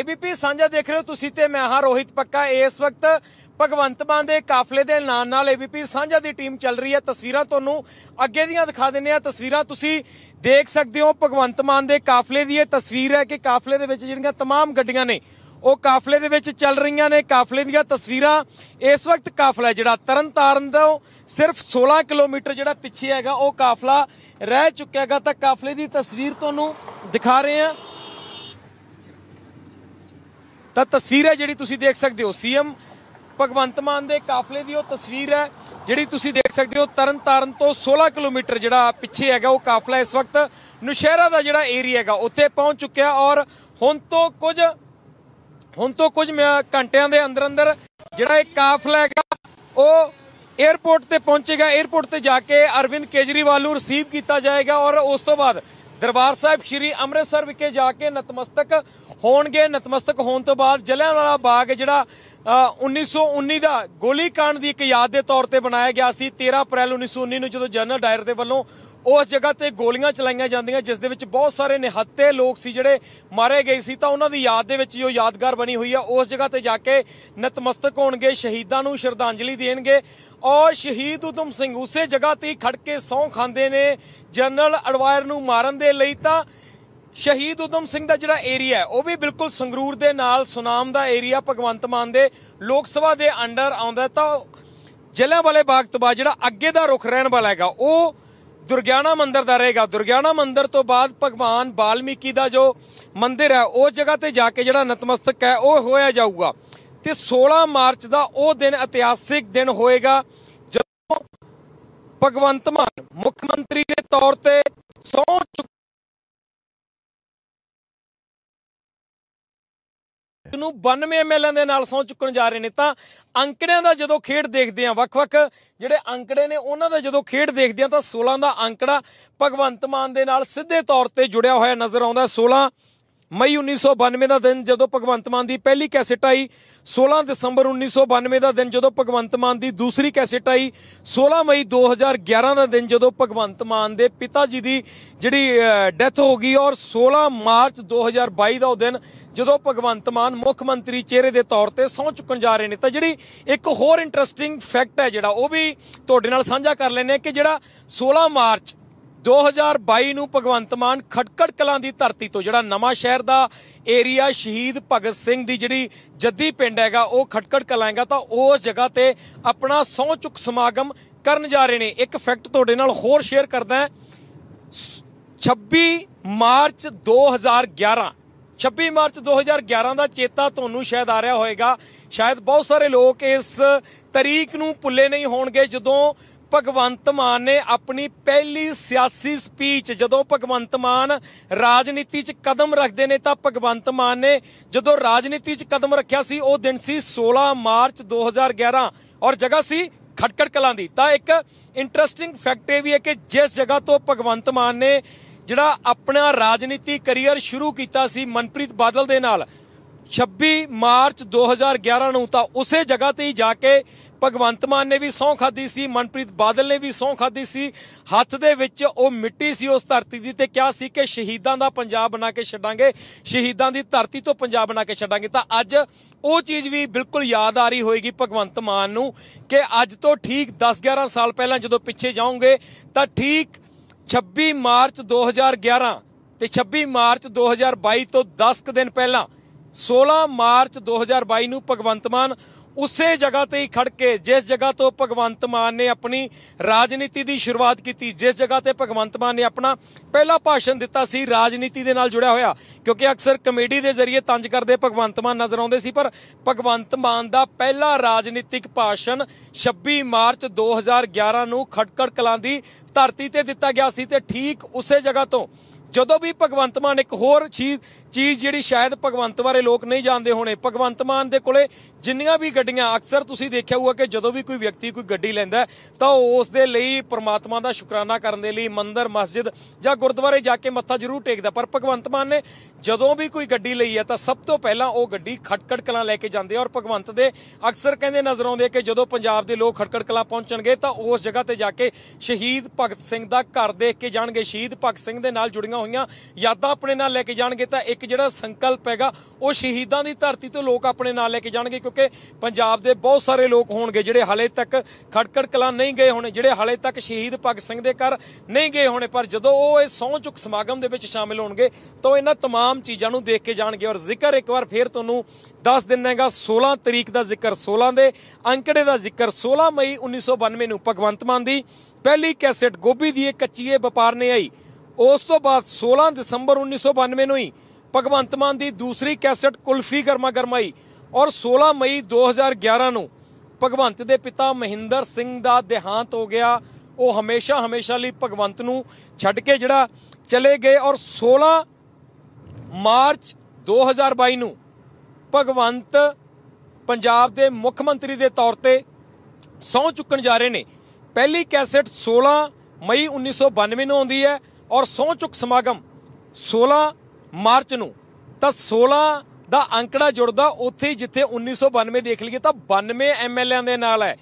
ABP ਸਾਂਝਾ ਦੇਖ ਰਹੇ ਹੋ ਤੁਸੀਂ ਤੇ ਮੈਂ ਹਾਂ ਰੋਹਿਤ ਪੱਕਾ ਇਸ ਵਕਤ ਭਗਵੰਤ ਮਾਨ ਦੇ ਕਾਫਲੇ ਦੇ ਨਾਲ ਨਾਲ ਏਬੀਪੀ ਸਾਂਝਾ ਦੀ ਟੀਮ ਚੱਲ ਰਹੀ ਹੈ ਤਸਵੀਰਾਂ ਤੁਹਾਨੂੰ ਅੱਗੇ ਦੀਆਂ ਦਿਖਾ ਦਿੰਨੇ ਆ ਤਸਵੀਰਾਂ ਤੁਸੀਂ ਦੇਖ ਸਕਦੇ ਹੋ ਭਗਵੰਤ ਮਾਨ ਦੇ ਕਾਫਲੇ ਦੀ ਇਹ ਤਸਵੀਰ ਹੈ ਕਿ ਕਾਫਲੇ ਦੇ ਵਿੱਚ ਜਿਹੜੀਆਂ तमाम ਗੱਡੀਆਂ ਨੇ ਉਹ ਕਾਫਲੇ ਦੇ ਵਿੱਚ ਚੱਲ ਰਹੀਆਂ ਨੇ ਕਾਫਲੇ ਦੀਆਂ ਤਸਵੀਰਾਂ ਇਸ ਵਕਤ ਕਾਫਲਾ ਜਿਹੜਾ ਤਰਨਤਾਰਨ ਦਾ ਸਿਰਫ 16 ਕਿਲੋਮੀਟਰ ਜਿਹੜਾ ਪਿੱਛੇ ਹੈਗਾ ਉਹ ਕਾਫਲਾ ਰਹਿ ਚੁੱਕਿਆਗਾ ਤਾਂ ਕਾਫਲੇ ਦੀ ਤਸਵੀਰ ਤੁਹਾਨੂੰ ਦਿਖਾ ਰਹੇ ਆ ਤਾਂ ਤਸਵੀਰ ਹੈ ਜਿਹੜੀ ਤੁਸੀਂ ਦੇਖ ਸਕਦੇ ਹੋ ਸੀਐਮ ਭਗਵੰਤ ਮਾਨ ਦੇ ਕਾਫਲੇ ਦੀ ਉਹ ਤਸਵੀਰ ਹੈ ਜਿਹੜੀ ਤੁਸੀਂ ਦੇਖ ਸਕਦੇ ਹੋ ਤਰਨਤਾਰਨ ਤੋਂ 16 ਕਿਲੋਮੀਟਰ ਜਿਹੜਾ ਪਿੱਛੇ ਹੈਗਾ ਉਹ ਕਾਫਲਾ ਇਸ ਵਕਤ ਨੁਸ਼ਹਿਰਾ ਦਾ ਜਿਹੜਾ ਏਰੀਆ ਹੈਗਾ ਉੱਥੇ ਪਹੁੰਚ ਚੁੱਕਿਆ ਔਰ ਹੁਣ ਤੋਂ ਕੁਝ ਹੁਣ ਤੋਂ ਕੁਝ ਘੰਟਿਆਂ ਦੇ ਅੰਦਰ ਅੰਦਰ ਜਿਹੜਾ ਇਹ ਕਾਫਲਾ ਹੈਗਾ ਉਹ 에어ਪੋਰਟ ਤੇ ਪਹੁੰਚੇਗਾ 에어ਪੋਰਟ ਤੇ ਜਾ ਕੇ ਅਰਵਿੰਦ ਕੇਜਰੀਵਾਲ ਨੂੰ ਰਿਸੀਵ ਕੀਤਾ ਜਾਏਗਾ ਔਰ ਉਸ ਤੋਂ ਬਾਅਦ ਦਰਬਾਰ ਸਾਹਿਬ ਸ੍ਰੀ ਅੰਮ੍ਰਿਤਸਰ ਵਿਖੇ ਜਾ ਕੇ ਨਤਮਸਤਕ ਹੋਣਗੇ ਨਤਮਸਤਕ ਹੋਣ ਤੋਂ ਬਾਅਦ ਜਲਿਆਂਵਾਲਾ ਬਾਗ ਜਿਹੜਾ 1919 ਦਾ ਕਾਂਡ ਦੀ ਇੱਕ ਯਾਦ ਦੇ ਤੌਰ ਤੇ ਬਣਾਇਆ ਗਿਆ ਸੀ 13 ਅਪ੍ਰੈਲ 1919 ਨੂੰ ਜਦੋਂ ਜਨਰਲ ਡਾਇਰ ਦੇ ਵੱਲੋਂ ਉਸ ਜਗ੍ਹਾ ਤੇ ਗੋਲੀਆਂ ਚਲਾਈਆਂ ਜਾਂਦੀਆਂ ਜਿਸ ਦੇ ਵਿੱਚ ਬਹੁਤ ਸਾਰੇ ਨਿਹੱਤੇ ਲੋਕ ਸੀ ਜਿਹੜੇ ਮਾਰੇ ਗਏ ਸੀ ਤਾਂ ਉਹਨਾਂ ਦੀ ਯਾਦ ਦੇ ਵਿੱਚ ਉਹ ਯਾਦਗਾਰ ਬਣੀ ਹੋਈ ਆ ਉਸ ਜਗ੍ਹਾ ਤੇ ਜਾ ਕੇ ਨਤਮਸਤਕ ਹੋਣਗੇ ਸ਼ਹੀਦਾਂ ਨੂੰ ਸ਼ਰਧਾਂਜਲੀ ਦੇਣਗੇ ਔਰ ਸ਼ਹੀਦ ਉਦਮ ਸਿੰਘ ਉਸੇ ਜਗ੍ਹਾ ਤੇ ਖੜ ਕੇ ਸੌਂ ਖਾਂਦੇ ਨੇ ਜਨਰਲ ਅਡਵਾਇਰ ਨੂੰ ਮਾਰਨ ਦੇ ਲਈ ਤਾਂ ਸ਼ਹੀਦ ਉਦਮ ਸਿੰਘ ਦਾ ਜਿਹੜਾ ਏਰੀਆ ਹੈ ਉਹ ਵੀ ਬਿਲਕੁਲ ਸੰਗਰੂਰ ਦੇ ਨਾਲ ਸੁਨਾਮ ਦਾ ਏਰੀਆ ਭਗਵੰਤ ਮਾਨ ਦੇ ਲੋਕ ਸਭਾ ਦੇ ਅੰਡਰ ਆਉਂਦਾ ਤਾਂ ਵਾਲੇ ਬਾਗ ਤੋਂ ਬਾਅਦ ਜਿਹੜਾ ਅੱਗੇ ਦਾ ਰੁਖ ਰਹਿਣ ਵਾਲਾ ਹੈਗਾ ਉਹ ਦੁਰਗਿਆਣਾ ਮੰਦਿਰ ਦਾ ਰਹੇਗਾ ਦੁਰਗਿਆਣਾ ਮੰਦਿਰ ਤੋਂ ਬਾਅਦ ਭਗਵਾਨ ਬਾਲਮੀਕੀ ਦਾ ਜੋ ਮੰਦਿਰ ਹੈ ਉਹ ਜਗ੍ਹਾ ਤੇ ਜਾ ਕੇ ਜਿਹੜਾ ਨਤਮਸਤਕ ਹੈ ਉਹ ਹੋਇਆ ਜਾਊਗਾ ਤੇ 16 ਮਾਰਚ ਦਾ ਉਹ ਦਿਨ ਇਤਿਹਾਸਿਕ ਦਿਨ ਹੋਏਗਾ ਜਦੋਂ ਭਗਵੰਤ ਮਾਨ ਮੁੱਖ ਮੰਤਰੀ ਦੇ ਤੌਰ ਤੇ ਸੌਂ ਨੂੰ 92 ਐਮਐਲ ਦੇ ਨਾਲ ਸੌ ਚੁੱਕਣ ਜਾ ਰਹੇ ਨੇ ਤਾਂ ਅੰਕੜਿਆਂ ਦਾ ਜਦੋਂ ਖੇਡ ਦੇਖਦੇ ਆ ਵੱਖ-ਵੱਖ ਜਿਹੜੇ ਅੰਕੜੇ ਨੇ ਉਹਨਾਂ ਦਾ ਜਦੋਂ ਖੇਡ ਦੇਖਦੇ ਆ ਤਾਂ 16 ਦਾ ਅੰਕੜਾ ਭਗਵੰਤ ਮਾਨ ਦੇ ਨਾਲ ਸਿੱਧੇ ਤੌਰ ਤੇ ਜੁੜਿਆ ਹੋਇਆ ਨਜ਼ਰ ਆਉਂਦਾ 16 ਮਈ 1992 ਦਾ ਦਿਨ ਜਦੋਂ ਭਗਵੰਤ ਮਾਨ ਦੀ ਪਹਿਲੀ ਕੈਸੇਟ ਆਈ 16 ਦਸੰਬਰ 1992 ਦਾ ਦਿਨ ਜਦੋਂ ਭਗਵੰਤ ਮਾਨ ਦੀ ਦੂਸਰੀ ਕੈਸੇਟ ਆਈ 16 ਮਈ 2011 ਦਾ ਦਿਨ ਜਦੋਂ ਭਗਵੰਤ ਮਾਨ ਦੇ ਪਿਤਾ ਜੀ ਦੀ ਜਿਹੜੀ ਡੈਥ ਹੋ ਗਈ ਔਰ 16 ਮਾਰਚ 2022 ਦਾ ਉਹ ਦਿਨ ਜਦੋਂ ਭਗਵੰਤ ਮਾਨ ਮੁੱਖ ਮੰਤਰੀ ਚਿਹਰੇ ਦੇ ਤੌਰ ਤੇ ਸੌਂ ਚੁੱਕਣ ਜਾ ਰਹੇ ਨੇ ਤਾਂ ਜਿਹੜੀ ਇੱਕ ਹੋਰ ਇੰਟਰਸਟਿੰਗ ਫੈਕਟ ਹੈ ਜਿਹੜਾ ਉਹ ਵੀ ਤੁਹਾਡੇ ਨਾਲ ਸਾਂਝਾ ਕਰ ਲੈਣੇ ਕਿ ਜਿਹੜਾ 16 ਮਾਰਚ 2022 ਨੂੰ ਭਗਵੰਤ ਮਾਨ ਖਟਕੜ ਕਲਾਂ ਦੀ ਧਰਤੀ ਤੋਂ ਜਿਹੜਾ ਨਵਾਂ ਸ਼ਹਿਰ ਦਾ ਏਰੀਆ ਸ਼ਹੀਦ ਭਗਤ ਸਿੰਘ ਦੀ ਜਿਹੜੀ ਜੱਦੀ ਪਿੰਡ ਹੈਗਾ ਉਹ ਖਟਕੜ ਕਲਾਂ ਹੈਗਾ ਤਾਂ ਉਸ ਜਗ੍ਹਾ ਤੇ ਆਪਣਾ ਸੌ ਚੁੱਕ ਸਮਾਗਮ ਕਰਨ ਜਾ ਰਹੇ ਨੇ ਇੱਕ ਫੈਕਟ ਤੁਹਾਡੇ ਨਾਲ ਹੋਰ ਸ਼ੇਅਰ ਕਰਦਾ 26 ਮਾਰਚ 2011 26 ਮਾਰਚ 2011 ਦਾ ਚੇਤਾ ਤੁਹਾਨੂੰ ਸ਼ਾਇਦ ਆ ਰਿਹਾ ਹੋਵੇਗਾ ਸ਼ਾਇਦ ਬਹੁਤ ਸਾਰੇ ਲੋਕ ਇਸ ਤਰੀਕ ਨੂੰ ਭੁੱਲੇ ਨਹੀਂ ਹੋਣਗੇ ਜਦੋਂ ਭਗਵੰਤ ਮਾਨ ਨੇ ਆਪਣੀ ਪਹਿਲੀ ਸਿਆਸੀ ਸਪੀਚ ਜਦੋਂ ਭਗਵੰਤ ਮਾਨ ਰਾਜਨੀਤੀ 'ਚ ਕਦਮ ਰੱਖਦੇ ਨੇ ਤਾਂ ਭਗਵੰਤ ਮਾਨ ਨੇ ਜਦੋਂ ਰਾਜਨੀਤੀ 'ਚ ਕਦਮ ਰੱਖਿਆ ਸੀ ਉਹ ਦਿਨ ਸੀ 16 ਮਾਰਚ 2011 ਔਰ ਜਗ੍ਹਾ ਸੀ ਖਟਕੜ ਕਲਾਂ ਦੀ ਤਾਂ ਇੱਕ ਇੰਟਰਸਟਿੰਗ ਫੈਕਟ ਇਹ ਵੀ ਹੈ ਕਿ ਜਿਸ ਜਗ੍ਹਾ ਤੋਂ ਭਗਵੰਤ ਮਾਨ ਨੇ ਜਿਹੜਾ ਆਪਣਾ ਰਾਜਨੀਤੀ ਕੈਰੀਅਰ ਸ਼ੁਰੂ ਕੀਤਾ ਸੀ ਮਨਪ੍ਰੀਤ ਬਾਦਲ ਦੇ ਨਾਲ 26 ਮਾਰਚ 2011 ਨੂੰ ਤਾਂ ਉਸੇ ਜਗ੍ਹਾ ਤੇ ਹੀ ਜਾ ਕੇ ਭਗਵੰਤ ਮਾਨ ਨੇ ਵੀ ਸੌਂ ਖਾਦੀ ਸੀ ਮਨਪ੍ਰੀਤ ਬਾਦਲ ਨੇ ਵੀ ਸੌਂ ਖਾਦੀ ਸੀ ਹੱਥ ਦੇ ਵਿੱਚ ਉਹ ਮਿੱਟੀ ਸੀ ਉਸ ਧਰਤੀ ਦੀ ਤੇ ਕਿਹਾ ਸੀ ਕਿ ਸ਼ਹੀਦਾਂ ਦਾ ਪੰਜਾਬ ਬਣਾ ਕੇ ਛੱਡਾਂਗੇ ਸ਼ਹੀਦਾਂ ਦੀ ਧਰਤੀ ਤੋਂ ਪੰਜਾਬ ਬਣਾ ਕੇ ਛੱਡਾਂਗੇ ਤਾਂ ਅੱਜ ਉਹ ਚੀਜ਼ ਵੀ ਬਿਲਕੁਲ ਯਾਦ ਆ ਰਹੀ ਹੋਏਗੀ ਭਗਵੰਤ ਮਾਨ ਨੂੰ ਕਿ ਅੱਜ ਤੋਂ ਠੀਕ 10-11 ਸਾਲ ਪਹਿਲਾਂ ਜਦੋਂ ਪਿੱਛੇ ਜਾਓਗੇ ਤਾਂ ਠੀਕ 26 ਮਾਰਚ 2011 ਤੇ 26 ਮਾਰਚ 2022 ਤੋਂ 10 ਦਿਨ ਪਹਿਲਾਂ 16 ਮਾਰਚ 2022 ਨੂੰ ਭਗਵੰਤ ਮਾਨ ਉਸੇ ਜਗ੍ਹਾ ਤੇ ਹੀ ਖੜ ਕੇ ਜਿਸ ਜਗ੍ਹਾ ਤੋਂ ਭਗਵੰਤ ਮਾਨ ਨੇ ਆਪਣੀ ਰਾਜਨੀਤੀ ਦੀ ਸ਼ੁਰੂਆਤ ਕੀਤੀ ਜਿਸ ਜਗ੍ਹਾ ਤੇ ਭਗਵੰਤ ਮਾਨ ਨੇ ਆਪਣਾ ਪਹਿਲਾ ਭਾਸ਼ਣ ਦਿੱਤਾ ਸੀ ਰਾਜਨੀਤੀ ਦੇ ਨਾਲ ਜੁੜਿਆ ਹੋਇਆ ਕਿਉਂਕਿ ਅਕਸਰ ਕਮੇਡੀ ਦੇ ਜ਼ਰੀਏ ਤੰਜ ਕਰਦੇ ਭਗਵੰਤ ਮਾਨ ਨਜ਼ਰ ਆਉਂਦੇ ਸੀ ਪਰ ਭਗਵੰਤ ਮਾਨ ਦਾ ਪਹਿਲਾ ਰਾਜਨੀਤਿਕ ਭਾਸ਼ਣ 26 ਮਾਰਚ 2011 ਨੂੰ ਖਟਕੜ ਕਲਾਂ ਦੀ ਧਰਤੀ ਤੇ ਦਿੱਤਾ ਗਿਆ ਸੀ ਤੇ ਠੀਕ ਉਸੇ ਜਗ੍ਹਾ ਤੋਂ ਜਦੋਂ ਵੀ ਭਗਵੰਤ ਮਾਨ ਇੱਕ ਹੋਰ ਚੀਜ਼ ਜਿਹੜੀ ਸ਼ਾਇਦ ਭਗਵੰਤ ਬਾਰੇ ਲੋਕ ਨਹੀਂ ਜਾਣਦੇ ਹੋਣੇ ਭਗਵੰਤ ਮਾਨ ਦੇ ਕੋਲੇ ਜਿੰਨੀਆਂ ਵੀ ਗੱਡੀਆਂ ਅਕਸਰ ਤੁਸੀਂ ਦੇਖਿਆ ਹੋਊਗਾ ਕਿ ਜਦੋਂ ਵੀ ਕੋਈ ਵਿਅਕਤੀ ਕੋਈ ਗੱਡੀ ਲੈਂਦਾ ਤਾਂ ਉਸ ਦੇ ਲਈ ਪ੍ਰਮਾਤਮਾ ਦਾ ਸ਼ੁਕਰਾਨਾ ਕਰਨ ਦੇ ਲਈ ਮੰਦਰ ਮਸਜਿਦ ਜਾਂ ਗੁਰਦੁਆਰੇ ਜਾ ਕੇ ਮੱਥਾ ਜ਼ਰੂਰ ਟੇਕਦਾ ਪਰ ਭਗਵੰਤ ਮਾਨ ਨੇ ਜਦੋਂ ਵੀ ਕੋਈ ਗੱਡੀ ਲਈ ਹੈ ਤਾਂ ਸਭ ਤੋਂ ਪਹਿਲਾਂ ਉਹ ਗੱਡੀ ਖਟਕੜ ਕਲਾਂ ਲੈ ਕੇ ਜਾਂਦੇ ਔਰ ਭਗਵੰਤ ਦੇ ਅਕਸਰ ਕਹਿੰਦੇ ਨਜ਼ਰ ਆਉਂਦੇ ਕਿ ਜਦੋਂ ਪੰਜਾਬ ਦੇ ਲੋਕ ਖਟਕੜ ਕਲਾਂ ਪਹੁੰਚਣਗੇ ਤਾਂ ਉਸ ਜਗ੍ਹਾ ਤੇ ਜਾ ਕੇ ਸ਼ਹੀਦ ਭਗਤ ਸਿੰਘ ਦਾ ਘਰ ਦੇਖ ਕੇ ਜਾਣਗੇ ਸ਼ਹੀਦ ਭਗਤ ਸਿੰਘ ਦੇ ਨਾਲ ਜੁੜੀਆਂ ਹੋਈਆਂ ਯਾਦਾਂ ਆਪਣੇ ਨਾਲ ਲੈ ਕੇ ਜਾਣਗੇ ਤਾਂ ਇੱਕ ਜਿਹੜਾ ਸੰਕਲਪ ਹੈਗਾ ਉਹ ਸ਼ਹੀਦਾਂ ਦੀ ਧਰਤੀ ਤੋਂ ਲੋਕ ਆਪਣੇ ਨਾਲ ਲੈ ਕੇ ਜਾਣਗੇ ਕਿਉਂਕਿ ਪੰਜਾਬ ਦੇ ਬਹੁਤ ਸਾਰੇ ਲੋਕ ਹੋਣਗੇ ਜਿਹੜੇ ਹਾਲੇ ਤੱਕ ਖੜਕੜ ਕਲਾਂ ਨਹੀਂ ਗਏ ਹੋਣੇ ਜਿਹੜੇ ਹਾਲੇ ਤੱਕ ਸ਼ਹੀਦ ਭਗਤ ਸਿੰਘ ਦੇ ਘਰ ਨਹੀਂ ਗਏ ਹੋਣੇ ਪਰ ਜਦੋਂ ਉਹ ਇਹ ਸੌਂ ਚੁੱਕ ਸਮਾਗਮ ਦੇ ਵਿੱਚ ਸ਼ਾਮਿਲ ਹੋਣਗੇ ਤਾਂ ਇਹਨਾਂ तमाम ਚੀਜ਼ਾਂ ਨੂੰ ਦੇਖ ਕੇ ਜਾਣਗੇ ਔਰ ਜ਼ਿਕਰ ਇੱਕ ਵਾਰ ਫੇਰ ਤੁਹਾਨੂੰ ਦੱਸ ਦਿੰਨਾਗਾ 16 ਤਰੀਕ ਦਾ ਜ਼ਿਕਰ 16 ਦੇ ਅੰਕੜੇ ਦਾ ਜ਼ਿਕਰ 16 ਮਈ 1992 ਨੂੰ ਭਗਵੰਤ ਮਾਨ ਦੀ ਪਹਿਲੀ ਕੈਸੇਟ ਗੋਭੀ ਦੀ ਇੱਕ ਕੱਚੀਏ ਵਪਾਰ ਨੇ ਆਈ ਉਸ ਤੋਂ ਬਾਅਦ 16 ਦਸੰਬਰ 1992 ਨੂੰ ਹੀ ਭਗਵੰਤ ਮਾਨ ਦੀ ਦੂਸਰੀ ਕੈਸਟ ਕੁਲਫੀ ਗਰਮਾ ਗਰਮਾਈ ਔਰ 16 ਮਈ 2011 ਨੂੰ ਭਗਵੰਤ ਦੇ ਪਿਤਾ ਮਹਿੰਦਰ ਸਿੰਘ ਦਾ ਦੇਹਾਂਤ ਹੋ ਗਿਆ ਉਹ ਹਮੇਸ਼ਾ ਹਮੇਸ਼ਾ ਲਈ ਭਗਵੰਤ ਨੂੰ ਛੱਡ ਕੇ ਜਿਹੜਾ ਚਲੇ ਗਏ ਔਰ 16 ਮਾਰਚ 2022 ਨੂੰ ਭਗਵੰਤ ਪੰਜਾਬ ਦੇ ਮੁੱਖ ਮੰਤਰੀ ਦੇ ਤੌਰ ਤੇ ਸੌਂ ਚੁੱਕਣ ਜਾ ਰਹੇ ਨੇ ਪਹਿਲੀ ਕੈਸਟ 16 ਮਈ 1992 ਨੂੰ ਆਉਂਦੀ ਹੈ ਔਰ ਸੌਂ ਚੁੱਕ ਸਮਾਗਮ 16 ਮਾਰਚ ਨੂੰ ਤਾਂ 16 ਦਾ ਅੰਕੜਾ ਜੁੜਦਾ ਉੱਥੇ ਜਿੱਥੇ 1992 ਦੇਖ ਲਈਏ ਤਾਂ 92 ਐਮਐਲਏਆਂ ਦੇ ਨਾਲ ਹੈ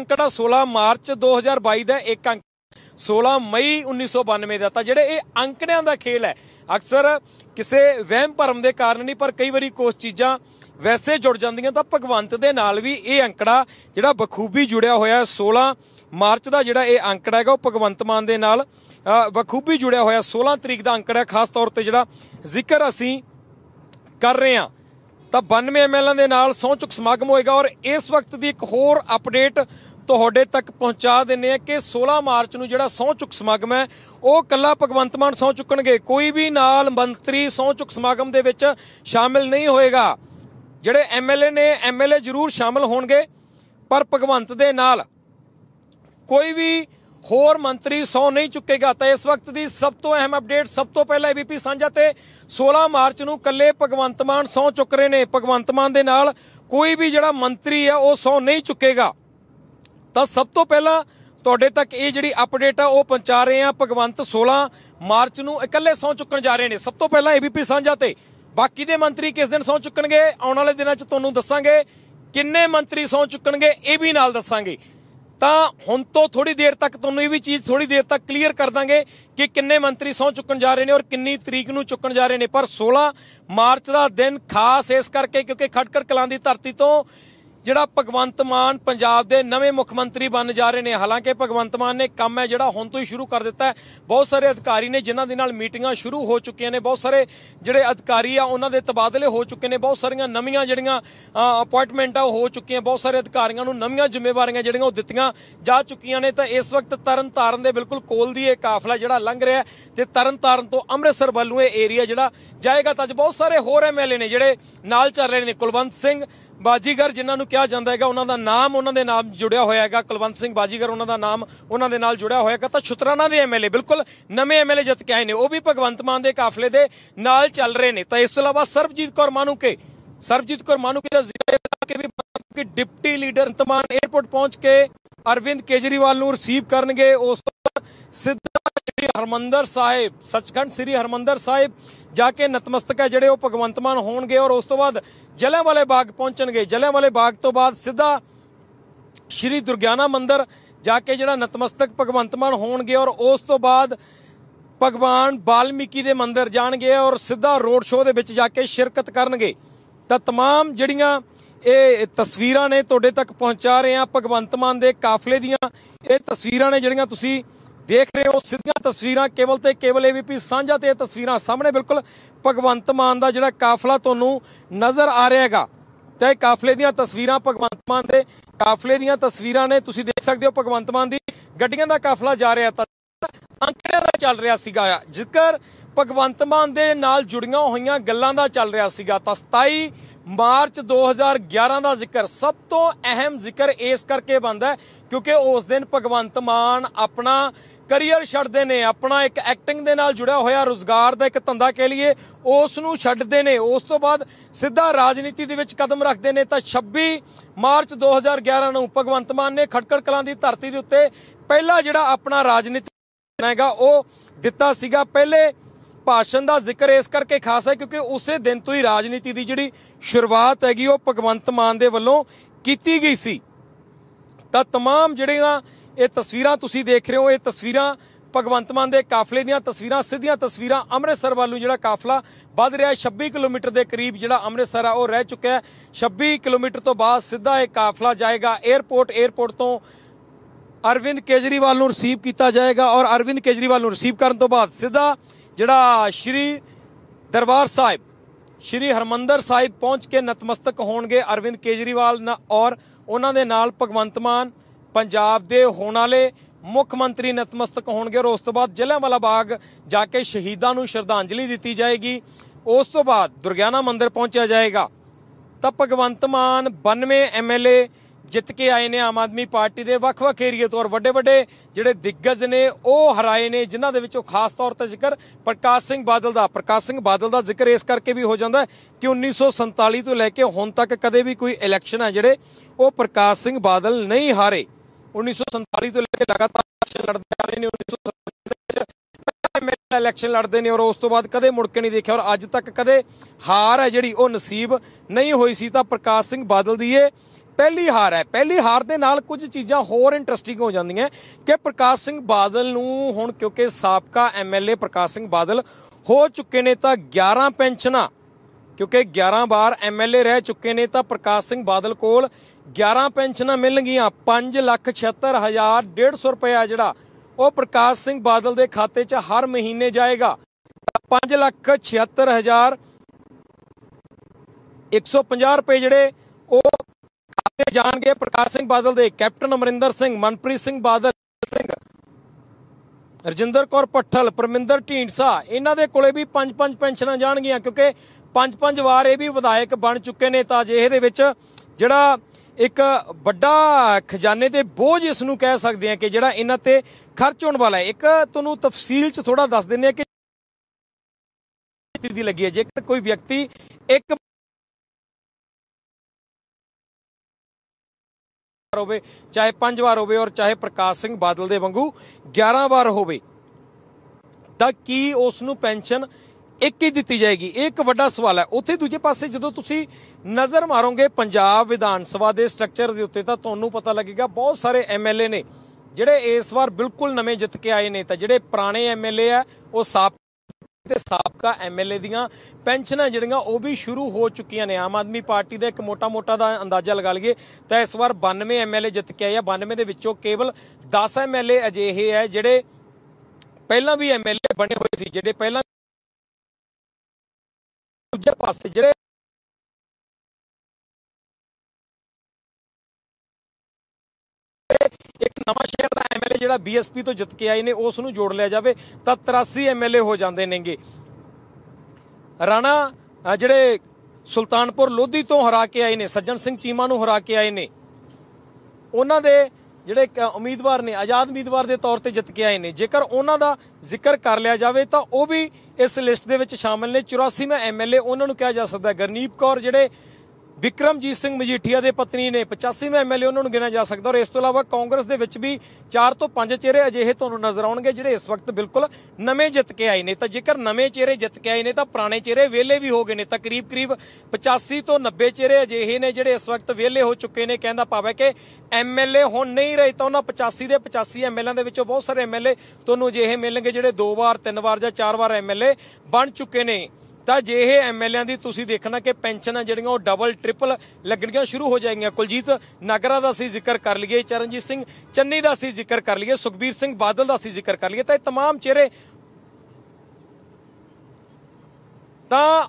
ਅੰਕੜਾ 16 ਮਾਰਚ 2022 ਦਾ ਇੱਕ ਅੰਕ 16 ਮਈ 1992 ਦਾ ਤਾਂ ਜਿਹੜੇ ਇਹ ਅੰਕੜਿਆਂ ਦਾ ਖੇਲ ਹੈ ਅਕਸਰ ਕਿਸੇ ਵਹਿਮ ਭਰਮ ਦੇ ਕਾਰਨ ਨਹੀਂ ਪਰ ਕਈ ਵਾਰੀ ਕੋਸ ਚੀਜ਼ਾਂ ਵੈਸੇ ਜੁੜ ਜਾਂਦੀਆਂ ਤਾਂ ਭਗਵੰਤ ਦੇ ਨਾਲ ਵੀ ਇਹ ਅੰਕੜਾ ਜਿਹੜਾ ਬਖੂਬੀ ਜੁੜਿਆ ਹੋਇਆ ਹੈ 16 ਮਾਰਚ ਦਾ ਜਿਹੜਾ ਇਹ ਅੰਕੜਾ ਹੈਗਾ ਉਹ ਭਗਵੰਤ ਮਾਨ ਦੇ ਨਾਲ ਬਖੂਬੀ ਜੁੜਿਆ ਹੋਇਆ 16 ਤਰੀਕ ਦਾ ਅੰਕੜਾ ਖਾਸ ਤੌਰ ਤੇ ਜਿਹੜਾ ਜ਼ਿਕਰ ਅਸੀਂ ਕਰ ਰਹੇ ਹਾਂ ਤਾਂ 92 ਐਮਐਲਏ ਦੇ ਨਾਲ ਸੌਂਚੁਕ ਸਮਾਗਮ ਹੋਏਗਾ ਔਰ ਇਸ ਵਕਤ ਦੀ ਇੱਕ ਹੋਰ ਅਪਡੇਟ ਤੁਹਾਡੇ ਤੱਕ ਪਹੁੰਚਾ ਦਿੰਨੇ ਆ ਕਿ 16 ਮਾਰਚ ਨੂੰ ਜਿਹੜਾ ਸੌ ਚੁੱਕ ਸਮਾਗਮ ਹੈ ਉਹ ਕੱਲਾ ਭਗਵੰਤ ਮਾਨ ਸੌ ਚੁੱਕਣਗੇ ਕੋਈ ਵੀ ਨਾਲ ਮੰਤਰੀ ਸੌ ਚੁੱਕ ਸਮਾਗਮ ਦੇ ਵਿੱਚ ਸ਼ਾਮਿਲ ਨਹੀਂ ਹੋਏਗਾ ਜਿਹੜੇ ਐਮਐਲਏ ਨੇ ਐਮਐਲਏ ਜ਼ਰੂਰ ਸ਼ਾਮਲ ਹੋਣਗੇ ਪਰ ਭਗਵੰਤ ਦੇ ਨਾਲ ਕੋਈ ਵੀ ਹੋਰ ਮੰਤਰੀ ਸੌ ਨਹੀਂ ਚੁੱਕੇਗਾ ਤਾਂ ਇਸ ਵਕਤ ਦੀ ਸਭ ਤੋਂ ਅਹਿਮ ਅਪਡੇਟ ਸਭ ਤੋਂ ਪਹਿਲਾਂ ਏਬੀਪੀ ਸਾਂਝਾ ਤੇ 16 ਮਾਰਚ ਨੂੰ ਕੱਲੇ ਭਗਵੰਤ ਮਾਨ ਸੌ ਚੁੱਕ ਰਹੇ ਨੇ ਭਗਵੰਤ ਮਾਨ ਦੇ ਨਾਲ ਕੋਈ ਵੀ ਜਿਹੜਾ ਮੰਤਰੀ ਆ ਉਹ ਸੌ ਨਹੀਂ ਚੁੱਕੇਗਾ ਤਾਂ ਸਭ ਤੋਂ ਪਹਿਲਾਂ ਤੁਹਾਡੇ ਤੱਕ ਇਹ ਜਿਹੜੀ ਅਪਡੇਟ ਆ ਉਹ ਪਹੁੰਚਾ ਰਹੇ ਆ ਭਗਵੰਤ 16 ਮਾਰਚ ਨੂੰ ਇਕੱਲੇ ਸੌ ਚੁੱਕਣ ਜਾ ਰਹੇ ਨੇ ਸਭ ਤੋਂ ਪਹਿਲਾਂ ਏਬੀਪੀ ਸਾਂਝਾ ਤੇ ਬਾਕੀ ਦੇ ਮੰਤਰੀ ਕਿਸ ਦਿਨ ਸੌ ਚੁੱਕਣਗੇ ਆਉਣ ਵਾਲੇ ਦਿਨਾਂ 'ਚ ਤੁਹਾਨੂੰ ਦੱਸਾਂਗੇ ਕਿੰਨੇ ਮੰਤਰੀ ਸੌ ਚੁੱਕਣਗੇ ਇਹ ਵੀ ਨਾਲ ਦੱਸਾਂਗੇ ਤਾਂ ਹੁਣ ਤੋਂ ਥੋੜੀ ਦੇਰ ਤੱਕ ਤੁਹਾਨੂੰ ਇਹ ਵੀ ਚੀਜ਼ ਥੋੜੀ ਦੇਰ ਤੱਕ ਕਲੀਅਰ ਕਰ ਦਾਂਗੇ ਕਿ ਕਿੰਨੇ ਮੰਤਰੀ ਸੌ ਚੁੱਕਣ ਜਾ ਰਹੇ ਨੇ ਔਰ ਕਿੰਨੀ ਤਰੀਕ ਨੂੰ ਚੁੱਕਣ ਜਾ ਰਹੇ ਨੇ ਪਰ 16 ਮਾਰਚ ਦਾ ਦਿਨ ਖਾਸ ਇਸ ਕਰਕੇ ਕਿਉਂਕਿ ਖਟਕੜ ਕਲਾਂ ਦੀ ਧਰਤੀ ਤੋਂ ਜਿਹੜਾ ਭਗਵੰਤ ਮਾਨ ਪੰਜਾਬ ਦੇ ਨਵੇਂ ਮੁੱਖ ਮੰਤਰੀ ਬਣ ਜਾ ਰਹੇ ਨੇ ਹਾਲਾਂਕਿ ਭਗਵੰਤ ਮਾਨ ਨੇ ਕੰਮ ਹੈ ਜਿਹੜਾ ਹੁਣ ਤੋਂ ਹੀ ਸ਼ੁਰੂ ਕਰ ਦਿੱਤਾ ਹੈ ਬਹੁਤ ਸਾਰੇ ਅਧਿਕਾਰੀ ਨੇ ਜਿਨ੍ਹਾਂ ਦੇ ਨਾਲ ਮੀਟਿੰਗਾਂ ਸ਼ੁਰੂ ਹੋ ਚੁੱਕੀਆਂ ਨੇ ਬਹੁਤ ਸਾਰੇ ਜਿਹੜੇ ਅਧਿਕਾਰੀ ਆ ਉਹਨਾਂ ਦੇ ਤਬਾਦਲੇ ਹੋ ਚੁੱਕੇ ਨੇ ਬਹੁਤ ਸਾਰੀਆਂ ਨਵੀਆਂ ਜਿਹੜੀਆਂ ਅਪਾਇੰਟਮੈਂਟਾਂ ਹੋ ਚੁੱਕੀਆਂ ਬਹੁਤ ਸਾਰੇ ਅਧਿਕਾਰੀਆਂ ਨੂੰ ਨਵੀਆਂ ਜ਼ਿੰਮੇਵਾਰੀਆਂ ਜਿਹੜੀਆਂ ਉਹ ਦਿੱਤੀਆਂ ਜਾ ਚੁੱਕੀਆਂ ਨੇ ਤਾਂ ਇਸ ਵਕਤ ਤਰਨ ਤਾਰਨ ਦੇ ਬਿਲਕੁਲ ਕੋਲ ਦੀ ਇਹ ਕਾਫਲਾ ਜਿਹੜਾ ਲੰਘ ਰਿਹਾ ਤੇ ਤਰਨ ਤਾਰਨ ਤੋਂ ਅੰਮ੍ਰਿਤਸਰ ਵੱਲੋਂ ਇਹ ਏਰੀਆ ਜਿਹੜਾ ਜਾਏਗਾ ਤਾਂ ਅੱਜ ਬਹੁਤ ਸਾਰੇ ਹੋਰ ਐਮਐਲਏ ਨੇ ਜਿਹੜੇ ਨਾਲ ਚੱਲ ਰਹੇ ਨੇ ਕੁਲਵੰਤ ਸਿੰਘ ਬਾਜੀਗਰ ਜਿਨ੍ਹਾਂ ਨੂੰ ਕਿਹਾ ਜਾਂਦਾ ਹੈਗਾ ਉਹਨਾਂ ਦਾ ਨਾਮ ਉਹਨਾਂ ਦੇ ਨਾਮ ਜੁੜਿਆ ਹੋਇਆ ਹੈਗਾ ਕੁਲਵੰਤ ਸਿੰਘ ਬਾਜੀਗਰ ਉਹਨਾਂ ਦਾ ਨਾਮ ਉਹਨਾਂ ਦੇ ਨਾਲ ਜੁੜਿਆ ਹੋਇਆ ਹੈਗਾ ਤਾਂ ਛੁਤਰਾਣਾ ਦੇ ਐਮਐਲਏ ਬਿਲਕੁਲ ਨਵੇਂ ਐਮਐਲਏ ਜਿੱਤ ਕੇ ਆਏ ਨੇ ਉਹ ਵੀ ਭਗਵੰਤ ਮਾਨ ਦੇ ਕਾਫਲੇ ਦੇ ਨਾਲ ਚੱਲ ਰਹੇ ਨੇ ਤਾਂ ਇਸ ਤੋਂ ਇਲਾਵਾ ਸਰਬਜੀਤ ਕੌਰ ਮਾਨੂਕੇ ਸਰਬਜੀਤ ਕੌਰ ਮਾਨੂਕੇ ਦਾ ਜ਼ਿਕਰ ਕਿ ਵੀ ਕਿ ਡਿਪਟੀ ਲੀਡਰ ਤਮਾਨ 에ਅਰਪੋਰਟ ਪਹੁੰਚ ਕੇ ਅਰਵਿੰਦ ਕੇਜਰੀਵਾਲ ਨੂੰ ਰਿਸੀਵ ਕਰਨਗੇ ਉਸ ਤੋਂ ਸਿੱਧਾ ਸ੍ਰੀ ਹਰਮੰਦਰ ਸਾਹਿਬ ਸੱਚਖੰਡ ਸ੍ਰੀ ਹਰਮੰਦਰ ਸਾਹਿਬ ਜਾ ਕੇ ਨਤਮਸਤਕ ਹੈ ਜਿਹੜੇ ਉਹ ਭਗਵੰਤ ਮਾਨ ਹੋਣਗੇ ਔਰ ਉਸ ਤੋਂ ਬਾਅਦ ਵਾਲੇ ਬਾਗ ਪਹੁੰਚਣਗੇ ਵਾਲੇ ਬਾਗ ਤੋਂ ਬਾਅਦ ਸਿੱਧਾ ਸ਼੍ਰੀ ਦੁਰਗਿਆਨਾ ਮੰਦਰ ਜਾ ਕੇ ਜਿਹੜਾ ਨਤਮਸਤਕ ਭਗਵੰਤ ਮਾਨ ਹੋਣਗੇ ਔਰ ਉਸ ਤੋਂ ਬਾਅਦ ਭਗਵਾਨ ਬਾਲਮੀਕੀ ਦੇ ਮੰਦਰ ਜਾਣਗੇ ਔਰ ਸਿੱਧਾ ਰੋਡ ਸ਼ੋਅ ਦੇ ਵਿੱਚ ਜਾ ਕੇ ਸ਼ਿਰਕਤ ਕਰਨਗੇ ਤਾਂ तमाम ਜਿਹੜੀਆਂ ਇਹ ਤਸਵੀਰਾਂ ਨੇ ਤੁਹਾਡੇ ਤੱਕ ਪਹੁੰਚਾ ਰਹੇ ਆ ਭਗਵੰਤ ਮਾਨ ਦੇ ਕਾਫਲੇ ਦੀਆਂ ਇਹ ਤਸਵੀਰਾਂ ਨੇ ਜਿਹੜੀਆਂ ਤੁਸੀਂ ਦੇਖ ਰਹੇ ਹੋ ਸਿੱਧੀਆਂ ਤਸਵੀਰਾਂ ਕੇਵਲ ਤੇ ਕੇਵਲ ਏਵੀਪੀ ਸਾਂਝਾ ਤੇ ਤਸਵੀਰਾਂ ਸਾਹਮਣੇ ਬਿਲਕੁਲ ਭਗਵੰਤ ਮਾਨ ਦਾ ਜਿਹੜਾ ਕਾਫਲਾ ਤੁਹਾਨੂੰ ਨਜ਼ਰ ਆ ਰਿਹਾ ਹੈਗਾ ਤੇ ਕਾਫਲੇ ਦੀਆਂ ਤਸਵੀਰਾਂ ਭਗਵੰਤ ਮਾਨ ਦੇ ਕਾਫਲੇ ਦੀਆਂ ਤਸਵੀਰਾਂ ਨੇ ਤੁਸੀਂ ਦੇਖ ਸਕਦੇ ਹੋ ਭਗਵੰਤ ਮਾਨ ਦੀ ਗੱਡੀਆਂ ਦਾ ਕਾਫਲਾ ਜਾ ਰਿਹਾ ਤਾਂ ਅੰਕੜਿਆਂ ਦਾ ਚੱਲ ਰਿਹਾ ਸੀਗਾ ਜਿੱਕਰ ਭਗਵੰਤ ਮਾਨ ਦੇ ਨਾਲ ਜੁੜੀਆਂ ਹੋਈਆਂ ਗੱਲਾਂ ਦਾ ਚੱਲ ਰਿਹਾ ਸੀਗਾ ਤਾਂ 27 ਮਾਰਚ 2011 ਦਾ ਜ਼ਿਕਰ ਸਭ ਤੋਂ ਅਹਿਮ ਜ਼ਿਕਰ ਇਸ ਕਰਕੇ ਬੰਦਾ ਹੈ ਕਿਉਂਕਿ ਉਸ ਦਿਨ ਭਗਵੰਤ ਮਾਨ ਆਪਣਾ ਕਰੀਅਰ ਛੱਡਦੇ ਨੇ ਆਪਣਾ ਇੱਕ ਐਕਟਿੰਗ ਦੇ ਨਾਲ ਜੁੜਿਆ ਹੋਇਆ ਰੋਜ਼ਗਾਰ ਦਾ ਇੱਕ ਧੰਦਾ ਕੇ ਲਈਏ ਉਸ ਨੂੰ ਛੱਡਦੇ ਨੇ ਉਸ ਤੋਂ ਬਾਅਦ ਸਿੱਧਾ ਰਾਜਨੀਤੀ ਦੇ ਵਿੱਚ ਕਦਮ ਰੱਖਦੇ ਨੇ ਤਾਂ 26 ਮਾਰਚ 2011 ਨੂੰ ਭਗਵੰਤ ਮਾਨ ਨੇ ਖਟਕੜ ਕਲਾਂ ਦੀ ਧਰਤੀ ਦੇ ਉੱਤੇ ਪਹਿਲਾ ਜਿਹੜਾ ਆਪਣਾ ਰਾਜਨੀਤੀ ਨਾਗਾ ਉਹ ਦਿੱਤਾ ਸੀਗਾ ਪਹਿਲੇ ਭਾਸ਼ਣ ਦਾ ਜ਼ਿਕਰ ਇਸ ਕਰਕੇ ਖਾਸ ਹੈ ਕਿਉਂਕਿ ਉਸੇ ਦਿਨ ਤੋਂ ਹੀ ਰਾਜਨੀਤੀ ਦੀ ਜਿਹੜੀ ਸ਼ੁਰੂਆਤ ਹੈਗੀ ਉਹ ਭਗਵੰਤ ਮਾਨ ਦੇ ਵੱਲੋਂ ਕੀਤੀ ਗਈ ਸੀ ਤਾਂ तमाम ਜਿਹੜੀਆਂ ਇਹ ਤਸਵੀਰਾਂ ਤੁਸੀਂ ਦੇਖ ਰਹੇ ਹੋ ਇਹ ਤਸਵੀਰਾਂ ਭਗਵੰਤ ਮਾਨ ਦੇ ਕਾਫਲੇ ਦੀਆਂ ਤਸਵੀਰਾਂ ਸਿੱਧੀਆਂ ਤਸਵੀਰਾਂ ਅੰਮ੍ਰਿਤਸਰ ਵੱਲੋਂ ਜਿਹੜਾ ਕਾਫਲਾ ਵੱਧ ਰਿਹਾ 26 ਕਿਲੋਮੀਟਰ ਦੇ ਕਰੀਬ ਜਿਹੜਾ ਅੰਮ੍ਰਿਤਸਰ ਆ ਉਹ ਰਹਿ ਚੁੱਕਿਆ ਹੈ 26 ਕਿਲੋਮੀਟਰ ਤੋਂ ਬਾਅਦ ਸਿੱਧਾ ਇਹ ਕਾਫਲਾ ਜਾਏਗਾ 에어ਪੋਰਟ 에어ਪੋਰਟ ਤੋਂ ਅਰਵਿੰਦ ਕੇਜਰੀਵਾਲ ਨੂੰ ਰਿਸੀਵ ਕੀਤਾ ਜਾਏਗਾ ਔਰ ਅਰਵਿੰਦ ਕੇਜਰੀਵਾਲ ਨੂੰ ਰਿਸੀਵ ਕਰਨ ਤੋਂ ਬਾਅਦ ਸਿੱਧਾ ਜਿਹੜਾ ਸ਼੍ਰੀ ਦਰਬਾਰ ਸਾਹਿਬ ਸ਼੍ਰੀ ਹਰਮੰਦਰ ਸਾਹਿਬ ਪਹੁੰਚ ਕੇ ਨਤਮਸਤਕ ਹੋਣਗੇ ਅਰਵਿੰਦ ਕੇਜਰੀਵਾਲ ਔਰ ਉਹਨਾਂ ਦੇ ਨਾਲ ਭਗਵੰਤ ਮਾਨ ਪੰਜਾਬ ਦੇ ਹੋਣ ਵਾਲੇ ਮੁੱਖ ਮੰਤਰੀ ਨਤਮਸਤਕ ਹੋਣਗੇ ਔਰ ਉਸ ਤੋਂ ਬਾਅਦ ਜਲਿਆਂਵਾਲਾ ਬਾਗ ਜਾ ਕੇ ਸ਼ਹੀਦਾਂ ਨੂੰ ਸ਼ਰਧਾਂਜਲੀ ਦਿੱਤੀ ਜਾਏਗੀ ਉਸ ਤੋਂ ਬਾਅਦ ਦੁਰਗਿਆਨਾ ਮੰਦਿਰ ਪਹੁੰਚਿਆ ਜਾਏਗਾ ਤਾਂ ਭਗਵੰਤ ਮਾਨ 92 ਐਮਐਲਏ ਜਿੱਤ ਕੇ ਆਏ ਨੇ ਆਮ ਆਦਮੀ ਪਾਰਟੀ ਦੇ ਵੱਖ-ਵੱਖ ਏਰੀਏ ਤੋਂ ਔਰ ਵੱਡੇ-ਵੱਡੇ ਜਿਹੜੇ ਦਿੱਗਜ ਨੇ ਉਹ ਹਰਾਏ ਨੇ ਜਿਨ੍ਹਾਂ ਦੇ ਵਿੱਚੋਂ ਖਾਸ ਤੌਰ ਤੇ ਜ਼ਿਕਰ ਪ੍ਰਕਾਸ਼ ਸਿੰਘ ਬਾਦਲ ਦਾ ਪ੍ਰਕਾਸ਼ ਸਿੰਘ ਬਾਦਲ ਦਾ ਜ਼ਿਕਰ ਇਸ ਕਰਕੇ ਵੀ ਹੋ ਜਾਂਦਾ ਕਿ 1947 ਤੋਂ ਲੈ ਕੇ ਹੁਣ ਤੱਕ ਕਦੇ ਵੀ ਕੋਈ ਇਲੈਕਸ਼ਨ ਆ ਜਿਹੜੇ ਉਹ ਪ੍ਰਕਾਸ਼ ਸਿੰਘ ਬਾਦਲ ਨਹੀਂ ਹਾਰੇ 1947 ਤੋਂ ਲੈ ਕੇ ਲਗਾਤਾਰ ਲੜਦੇ ਆ ਰਹੇ ਨੇ 1947 ਐਮਐਲਏ ਇਲੈਕਸ਼ਨ ਲੜਦੇ ਨੇ ਔਰ ਉਸ ਤੋਂ ਬਾਅਦ ਕਦੇ ਮੁੜ ਕੇ ਨਹੀਂ ਦੇਖਿਆ ਔਰ ਅੱਜ ਤੱਕ ਕਦੇ ਹਾਰ ਹੈ ਜਿਹੜੀ ਉਹ ਨਸੀਬ ਨਹੀਂ ਹੋਈ ਸੀ ਤਾਂ ਪ੍ਰਕਾਸ਼ ਸਿੰਘ ਬਾਦਲ ਦੀ ਏ ਪਹਿਲੀ ਹਾਰ ਹੈ ਪਹਿਲੀ ਹਾਰ ਦੇ ਨਾਲ ਕੁਝ ਚੀਜ਼ਾਂ ਹੋਰ ਇੰਟਰਸਟਿੰਗ ਹੋ ਜਾਂਦੀਆਂ ਕਿ ਪ੍ਰਕਾਸ਼ ਸਿੰਘ ਬਾਦਲ ਨੂੰ ਹੁਣ ਕਿਉਂਕਿ ਸਾਬਕਾ ਐਮਐਲਏ ਪ੍ਰਕਾਸ਼ ਸਿੰਘ ਬਾਦਲ ਹੋ ਚੁੱਕੇ ਨੇ ਤਾਂ 11 ਪੈਨਸ਼ਨਾਂ ਕਿਉਂਕਿ 11 ਵਾਰ ਐਮਐਲਏ ਰਹਿ ਚੁੱਕੇ ਨੇ ਤਾਂ ਪ੍ਰਕਾਸ਼ ਸਿੰਘ ਬਾਦਲ ਕੋਲ 11 ਪੈਨਸ਼ਨਾਂ ਮਿਲਣਗੀਆਂ 150 ਰੁਪਏ ਆ ਜਿਹੜਾ ਉਹ ਪ੍ਰਕਾਸ਼ ਸਿੰਘ ਬਾਦਲ ਦੇ ਖਾਤੇ 'ਚ ਹਰ ਮਹੀਨੇ ਜਾਏਗਾ ਹਜ਼ਾਰ 150 ਰੁਪਏ ਜਿਹੜੇ ਉਹ ਅੱਗੇ ਜਾਣਗੇ ਪ੍ਰਕਾਸ਼ ਸਿੰਘ ਬਾਦਲ ਦੇ ਕੈਪਟਨ ਅਮਰਿੰਦਰ ਸਿੰਘ ਮਨਪ੍ਰੀਤ ਸਿੰਘ ਬਾਦਲ ਸਿੰਘ ਰਜਿੰਦਰ ਕੌਰ ਪੱਠਲ ਪਰਮਿੰਦਰ ਢੀਂਡਸਾ ਇਹਨਾਂ ਦੇ ਕੋਲੇ ਵੀ ਪੰਜ ਪੰਜ ਪੈਨਸ਼ਨਾਂ ਜਾਣਗੀਆਂ ਕਿਉਂਕਿ ਪੰਜ ਪੰਜ ਵਾਰ ਇਹ ਵੀ ਵਿਧਾਇਕ ਬਣ ਚੁੱਕੇ ਨੇ ਤਾਂ ਜੇ ਇਹਦੇ ਵਿੱਚ ਜਿਹੜਾ ਇੱਕ ਵੱਡਾ ਖਜ਼ਾਨੇ ਤੇ ਬੋਝ ਇਸ ਨੂੰ ਕਹਿ ਸਕਦੇ ਆ ਕਿ ਜਿਹੜਾ ਇਹਨਾਂ ਤੇ ਖਰਚ ਹੋਣ ਵਾਲਾ ਹੈ ਇੱਕ ਤੁਹਾਨੂੰ ਤਫਸੀਲ ਚ ਥੋੜਾ ਦੱਸ ਦਿੰਨੇ ਆ ਕਿ ਦੀ ਲੱਗੀ ਹੈ ਜੇਕਰ ਕੋਈ ਵਿਅਕਤੀ ਇੱਕ ਵਾਰ ਹੋਵੇ ਚਾਹੇ 5 ਵਾਰ ਹੋਵੇ ਔਰ ਚਾਹੇ ਪ੍ਰਕਾਸ਼ ਸਿੰਘ ਬਾਦਲ ਦੇ ਵਾਂਗੂ 11 ਵਾਰ ਹੋਵੇ ਤਾਂ ਕੀ ਉਸ ਨੂੰ ਪੈਨਸ਼ਨ ਇੱਕ ਹੀ ਦਿੱਤੀ ਜਾਏਗੀ ਇਹ ਇੱਕ ਵੱਡਾ ਸਵਾਲ ਹੈ ਉੱਥੇ ਦੂਜੇ ਪਾਸੇ ਜਦੋਂ ਤੁਸੀਂ ਨਜ਼ਰ ਮਾਰੋਗੇ ਪੰਜਾਬ ਵਿਧਾਨ ਸਭਾ ਦੇ ਸਟਰਕਚਰ ਦੇ ਉੱਤੇ ਤਾਂ ਤੁਹਾਨੂੰ ਪਤਾ ਲੱਗੇਗਾ ਬਹੁਤ ਸਾਰੇ ਐਮਐਲਏ ਨੇ ਜਿਹੜੇ ਇਸ ਵਾਰ ਬਿਲਕੁਲ ਨਵੇਂ ਜਿੱਤ ਕੇ ਆਏ ਨੇ ਤਾਂ ਜਿਹੜੇ ਪੁਰਾਣੇ ਐਮਐਲਏ ਆ ਉਹ ਸਾਫ ਤੇ ਸਾਬਕਾ ਐਮਐਲਏ ਦੀਆਂ ਪੈਨਸ਼ਨਾਂ ਜਿਹੜੀਆਂ ਉਹ ਵੀ ਸ਼ੁਰੂ ਹੋ ਚੁੱਕੀਆਂ ਨੇ ਆਮ ਆਦਮੀ ਪਾਰਟੀ ਦਾ ਇੱਕ ਮੋਟਾ-ਮੋਟਾ ਦਾ ਅੰਦਾਜ਼ਾ ਲਗਾ ਲਈਏ ਤਾਂ ਇਸ ਵਾਰ 92 ਐਮਐਲਏ ਜਿੱਤ ਕੇ ਆਏ ਆ 92 ਦੇ ਵਿੱਚੋਂ ਕੇਵਲ 10 ਐਮਐਲਏ ਅਜਿਹੇ ਹੈ ਜਿਹੜੇ ਪਹਿਲਾਂ ਵੀ ਐਮਐਲਏ ਬਣੇ ਹੋਏ ਸੀ ਜਿਹੜੇ ਪਹਿਲਾਂ ਦੂਜੇ ਪਾਸੇ ਜਿਹੜੇ ਇੱਕ ਨਵਾਂ ਸ਼ਹਿਰ ਦਾ ਐਮਐਲਏ ਜਿਹੜਾ ਬੀਐਸਪੀ ਤੋਂ ਜਿੱਤ ਕੇ ਆਏ ਨੇ ਉਸ ਨੂੰ ਜੋੜ ਲਿਆ ਜਾਵੇ ਤਾਂ 83 ਐਮਐਲਏ ਹੋ ਜਾਂਦੇ ਨੇਗੇ ਰਾਣਾ ਜਿਹੜੇ ਸੁਲਤਾਨਪੁਰ ਲੋਧੀ ਤੋਂ ਹਰਾ ਕੇ ਆਏ ਨੇ ਸੱਜਣ ਸਿੰਘ ਚੀਮਾ ਨੂੰ ਹਰਾ ਕੇ ਆਏ ਨੇ ਉਹਨਾਂ ਦੇ ਜਿਹੜੇ ਉਮੀਦਵਾਰ ਨੇ ਆਜ਼ਾਦ ਉਮੀਦਵਾਰ ਦੇ ਤੌਰ ਤੇ ਜਿੱਤ ਕੇ ਆਏ ਨੇ ਜੇਕਰ ਉਹਨਾਂ ਦਾ ਜ਼ਿਕਰ ਕਰ ਲਿਆ ਜਾਵੇ ਤਾਂ ਉਹ ਵੀ ਇਸ ਲਿਸਟ ਦੇ ਵਿੱਚ ਸ਼ਾਮਲ ਨੇ 84ਵਾਂ ਐਮਐਲਏ ਉਹਨਾਂ ਨੂੰ ਕਿਹਾ ਜਾ ਸਕਦਾ ਗਰਨੀਪ ਕੌਰ ਜਿਹੜੇ ਵਿਕਰਮਜੀਤ ਸਿੰਘ ਮਜੀਠੀਆ ਦੇ ਪਤਨੀ ਨੇ 85ਵੇਂ ਐਮਐਲਏ ਉਹਨਾਂ ਨੂੰ ਗਿਣਿਆ ਜਾ ਸਕਦਾ ਔਰ ਇਸ ਤੋਂ ਇਲਾਵਾ ਕਾਂਗਰਸ ਦੇ ਵਿੱਚ ਵੀ 4 ਤੋਂ 5 ਚਿਹਰੇ ਅਜਿਹੇ ਤੁਹਾਨੂੰ ਨਜ਼ਰ ਆਉਣਗੇ ਜਿਹੜੇ ਇਸ ਵਕਤ ਬਿਲਕੁਲ ਨਵੇਂ ਜਿੱਤ ਕੇ ਆਏ ਨੇ ਤਾਂ ਜੇਕਰ ਨਵੇਂ ਚਿਹਰੇ ਜਿੱਤ ਕੇ ਆਏ ਨੇ ਤਾਂ ਪੁਰਾਣੇ ਚਿਹਰੇ ਵਿਹਲੇ ਵੀ ਹੋ ਗਏ ਨੇ ਤਕਰੀਬ ਕਰੀਬ 85 ਤੋਂ 90 ਚਿਹਰੇ ਅਜਿਹੇ ਨੇ ਜਿਹੜੇ ਇਸ ਵਕਤ ਵਿਹਲੇ ਹੋ ਚੁੱਕੇ ਨੇ ਕਹਿੰਦਾ ਪਾਵੇ ਕਿ ਐਮਐਲਏ ਹੁਣ ਨਹੀਂ ਰਹੇ ਤਾਂ ਉਹਨਾਂ 85 ਦੇ 85 ਐਮਐਲਏ ਦੇ ਵਿੱਚੋਂ ਬਹੁਤ ਸਾਰੇ ਐਮਐਲਏ ਤੁਹਾਨੂੰ ਅਜਿਹੇ ਮਿਲਣਗੇ ਜਿਹੜੇ ਦੋ ਵਾਰ ਤਿੰਨ ਵਾਰ ਜਾਂ ਚਾਰ ਵਾਰ ਐਮਐਲਏ ਬਣ ਚੁੱਕੇ ਨੇ ਤਾਂ ਜੇ ਇਹ ਐਮਐਲਏਆਂ ਦੀ ਤੁਸੀਂ ਦੇਖਣਾ ਕਿ ਪੈਨਸ਼ਨਾਂ ਜਿਹੜੀਆਂ ਉਹ ਡਬਲ ਟ੍ਰਿਪਲ ਲੱਗਣੀਆਂ ਸ਼ੁਰੂ ਹੋ ਜਾਏਗੀਆਂ ਕੁਲਜੀਤ ਨਗਰਾ ਦਾ ਸੀ ਜ਼ਿਕਰ ਕਰ ਲਈਏ ਚਰਨਜੀਤ ਸਿੰਘ ਚੰਨੀ ਦਾ ਸੀ ਜ਼ਿਕਰ ਕਰ ਲਈਏ ਸੁਖਬੀਰ ਸਿੰਘ ਬਾਦਲ ਦਾ ਸੀ ਜ਼ਿਕਰ ਕਰ ਲਈਏ ਤਾਂ ਇਹ तमाम ਚਿਹਰੇ ਤਾਂ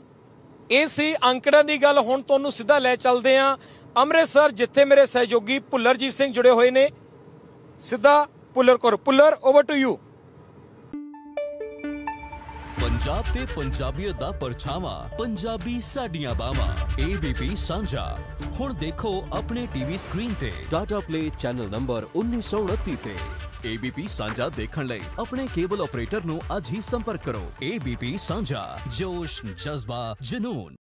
ਇਹ ਸੀ ਅੰਕੜਾਂ ਦੀ ਗੱਲ ਹੁਣ ਤੁਹਾਨੂੰ ਸਿੱਧਾ ਲੈ ਚੱਲਦੇ ਆਂ ਅੰਮ੍ਰਿਤਸਰ ਜਿੱਥੇ ਮੇਰੇ ਸਹਿਯੋਗੀ ਭੁੱਲਰਜੀਤ ਸਿੰਘ ਜੁੜੇ ਹੋਏ ਨੇ ਸਿੱਧਾ ਪੁੱਲਰ ਕੋਰ ਪੁੱਲਰ ਓਵਰ ਟੂ ਯੂ ਪੰਜਾਬ ਤੇ ਪੰਜਾਬੀਅਤ ਦਾ ਪਰਛਾਵਾਂ ਪੰਜਾਬੀ ਸਾਡੀਆਂ ਬਾਵਾਂ ਏਬੀਪੀ ਸਾਂਝਾ ਹੁਣ ਦੇਖੋ ਆਪਣੇ ਟੀਵੀ ਸਕਰੀਨ ਤੇ ਟਾਟਾ ਪਲੇ ਚੈਨਲ ਨੰਬਰ 1929 ਤੇ ਏਬੀਪੀ ਸਾਂਝਾ ਦੇਖਣ ਲਈ ਆਪਣੇ ਕੇਬਲ ਆਪਰੇਟਰ ਨੂੰ ਅੱਜ ਹੀ ਸੰਪਰਕ ਕਰੋ ਏਬੀਪੀ ਸਾਂਝਾ ਜੋਸ਼ ਜਜ਼ਬਾ ਜਨੂਨ